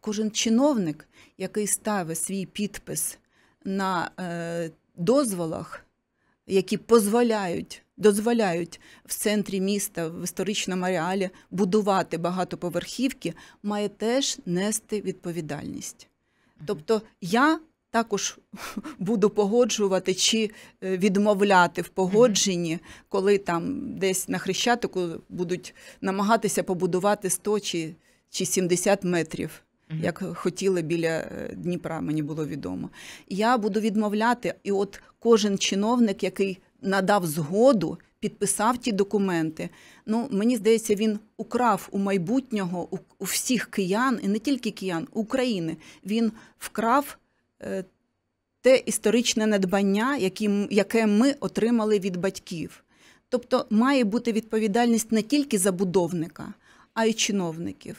кожен чиновник, який ставить свій підпис на е, дозволах, які дозволяють. Дозволяють в центрі міста в історичному ареалі будувати багатоповерхівки, має теж нести відповідальність. Тобто я також буду погоджувати чи е, відмовляти в погодженні, коли там десь на хрещатику будуть намагатися побудувати 100 чи 70 метрів як хотіли біля е, Дніпра, мені було відомо. Я буду відмовляти, і от кожен чиновник, який надав згоду, підписав ті документи. Ну мені здається, він украв у майбутнього у, у всіх киян, і не тільки киян України. Він вкрав. Е, те історичне надбання, яке ми отримали від батьків. Тобто має бути відповідальність не тільки забудовника, а й чиновників.